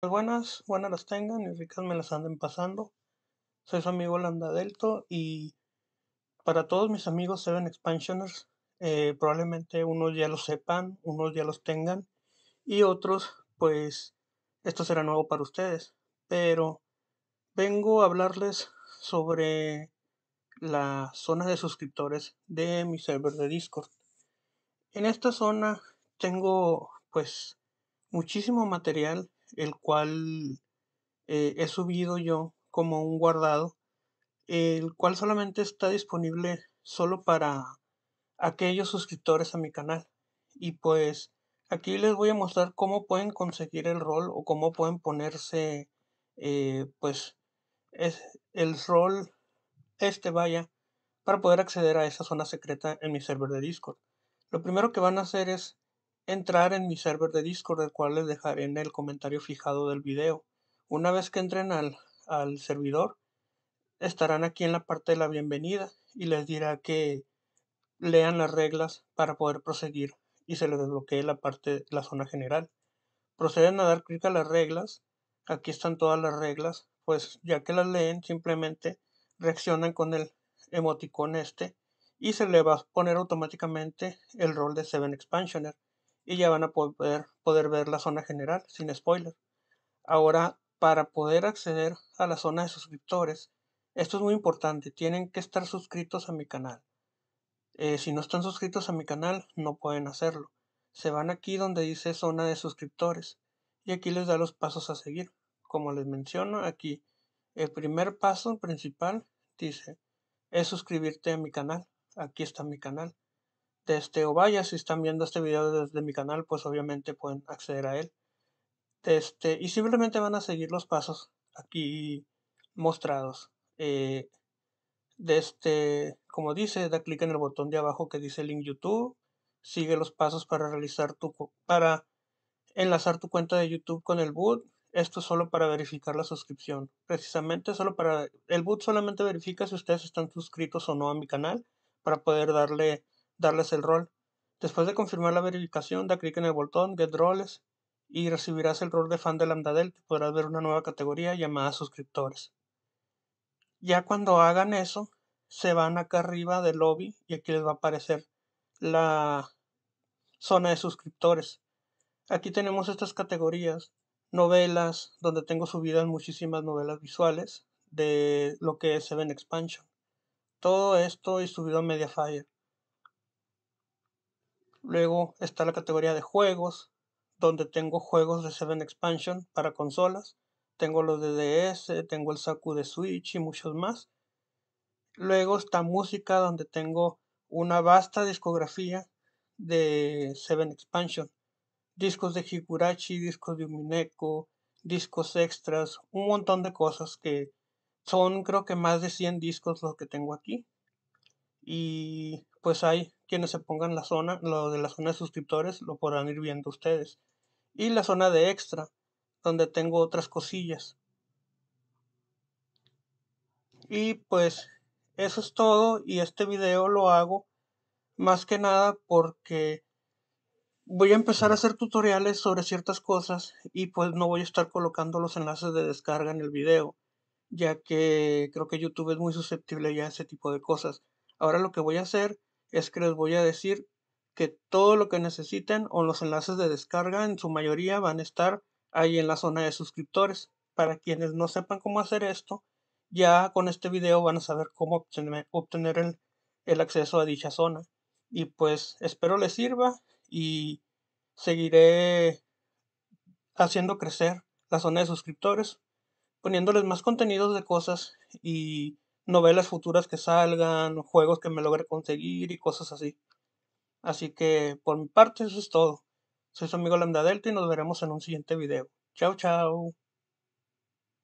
Pues buenas, buenas las tengan y ricas me las anden pasando. Soy su amigo Landa Delto y para todos mis amigos Seven Expansioners, eh, probablemente unos ya lo sepan, unos ya los tengan y otros, pues esto será nuevo para ustedes. Pero vengo a hablarles sobre la zona de suscriptores de mi server de Discord. En esta zona tengo pues muchísimo material el cual eh, he subido yo como un guardado, el cual solamente está disponible solo para aquellos suscriptores a mi canal. Y pues aquí les voy a mostrar cómo pueden conseguir el rol o cómo pueden ponerse eh, pues es el rol este vaya para poder acceder a esa zona secreta en mi server de Discord. Lo primero que van a hacer es entrar en mi server de Discord, el cual les dejaré en el comentario fijado del video. Una vez que entren al, al servidor, estarán aquí en la parte de la bienvenida y les dirá que lean las reglas para poder proseguir y se les desbloquee la parte, la zona general. Proceden a dar clic a las reglas. Aquí están todas las reglas. Pues ya que las leen, simplemente reaccionan con el emoticón este y se le va a poner automáticamente el rol de Seven Expansioner y ya van a poder, poder ver la zona general sin spoiler. Ahora, para poder acceder a la zona de suscriptores, esto es muy importante, tienen que estar suscritos a mi canal. Eh, si no están suscritos a mi canal, no pueden hacerlo. Se van aquí donde dice zona de suscriptores y aquí les da los pasos a seguir. Como les menciono aquí, el primer paso principal dice es suscribirte a mi canal. Aquí está mi canal. Este, o vaya, si están viendo este video desde mi canal, pues obviamente pueden acceder a él. Este, y simplemente van a seguir los pasos aquí mostrados. Eh, este como dice, da clic en el botón de abajo que dice link YouTube. Sigue los pasos para realizar tu para enlazar tu cuenta de YouTube con el boot. Esto es solo para verificar la suscripción. Precisamente solo para el boot solamente verifica si ustedes están suscritos o no a mi canal para poder darle darles el rol. Después de confirmar la verificación, da clic en el botón Get Roles y recibirás el rol de fan de Lambda podrás ver una nueva categoría llamada suscriptores. Ya cuando hagan eso, se van acá arriba del lobby y aquí les va a aparecer la zona de suscriptores. Aquí tenemos estas categorías, novelas, donde tengo subidas muchísimas novelas visuales de lo que es Seven Expansion. Todo esto y subido a Mediafire. Luego está la categoría de juegos, donde tengo juegos de Seven Expansion para consolas. Tengo los de DS, tengo el Saku de Switch y muchos más. Luego está música, donde tengo una vasta discografía de Seven Expansion. Discos de Higurachi, discos de Umineko, discos extras, un montón de cosas que son creo que más de 100 discos los que tengo aquí. Y pues hay quienes se pongan la zona, lo de la zona de suscriptores, lo podrán ir viendo ustedes. Y la zona de extra, donde tengo otras cosillas. Y pues eso es todo y este video lo hago más que nada porque voy a empezar a hacer tutoriales sobre ciertas cosas y pues no voy a estar colocando los enlaces de descarga en el video ya que creo que YouTube es muy susceptible ya a ese tipo de cosas. Ahora lo que voy a hacer es que les voy a decir que todo lo que necesiten o los enlaces de descarga en su mayoría van a estar ahí en la zona de suscriptores. Para quienes no sepan cómo hacer esto, ya con este video van a saber cómo obtener, el, el acceso a dicha zona. Y pues espero les sirva y seguiré haciendo crecer la zona de suscriptores, poniéndoles más contenidos de cosas y novelas futuras que salgan, juegos que me logre conseguir y cosas así. Así que por mi parte eso es todo. Soy su amigo Lambda Delta y nos veremos en un siguiente video. Chao, chao.